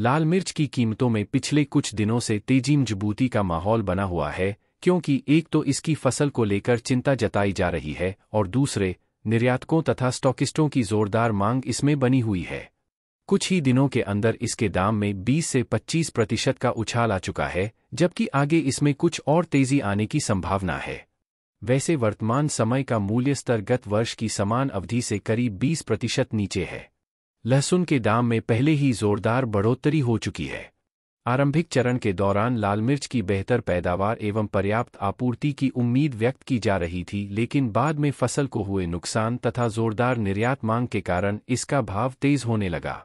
लाल मिर्च की कीमतों में पिछले कुछ दिनों से तेजी मजबूती का माहौल बना हुआ है क्योंकि एक तो इसकी फसल को लेकर चिंता जताई जा रही है और दूसरे निर्यातकों तथा स्टॉकिस्टों की जोरदार मांग इसमें बनी हुई है कुछ ही दिनों के अंदर इसके दाम में 20 से 25 प्रतिशत का उछाल आ चुका है जबकि आगे इसमें कुछ और तेजी आने की संभावना है वैसे वर्तमान समय का मूल्य स्तर गत वर्ष की समान अवधि से करीब 20 प्रतिशत नीचे है लहसुन के दाम में पहले ही जोरदार बढ़ोतरी हो चुकी है आरंभिक चरण के दौरान लाल मिर्च की बेहतर पैदावार एवं पर्याप्त आपूर्ति की उम्मीद व्यक्त की जा रही थी लेकिन बाद में फसल को हुए नुकसान तथा जोरदार निर्यात मांग के कारण इसका भाव तेज होने लगा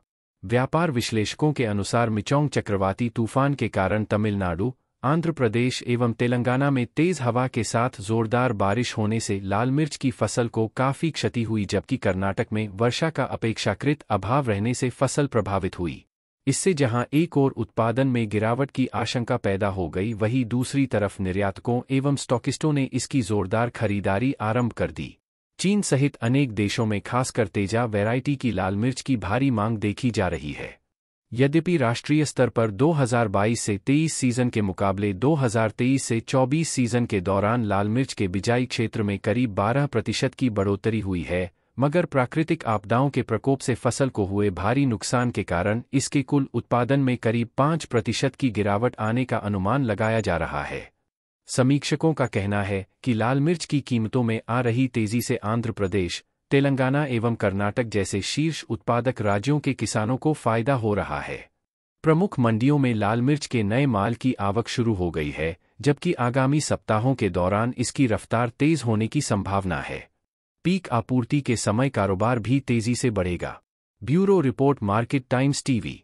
व्यापार विश्लेषकों के अनुसार मिचौंग चक्रवाती तूफान के कारण तमिलनाडु आंध्र प्रदेश एवं तेलंगाना में तेज हवा के साथ जोरदार बारिश होने से लाल मिर्च की फसल को काफी क्षति हुई जबकि कर्नाटक में वर्षा का अपेक्षाकृत अभाव रहने से फसल प्रभावित हुई इससे जहां एक ओर उत्पादन में गिरावट की आशंका पैदा हो गई वहीं दूसरी तरफ निर्यातकों एवं स्टॉकिस्टों ने इसकी जोरदार खरीदारी आरंभ कर दी चीन सहित अनेक देशों में खासकर तेजा वैरायटी की लाल मिर्च की भारी मांग देखी जा रही है यद्यपि राष्ट्रीय स्तर पर 2022 से 23 सीजन के मुकाबले 2023 से 24 सीजन के दौरान लाल मिर्च के बिजाई क्षेत्र में करीब 12 प्रतिशत की बढ़ोतरी हुई है मगर प्राकृतिक आपदाओं के प्रकोप से फसल को हुए भारी नुकसान के कारण इसके कुल उत्पादन में करीब पांच प्रतिशत की गिरावट आने का अनुमान लगाया जा रहा है समीक्षकों का कहना है कि लाल मिर्च की कीमतों में आ रही तेजी से आंध्र प्रदेश तेलंगाना एवं कर्नाटक जैसे शीर्ष उत्पादक राज्यों के किसानों को फायदा हो रहा है प्रमुख मंडियों में लाल मिर्च के नए माल की आवक शुरू हो गई है जबकि आगामी सप्ताहों के दौरान इसकी रफ्तार तेज होने की संभावना है पीक आपूर्ति के समय कारोबार भी तेजी से बढ़ेगा bureau report market Times TV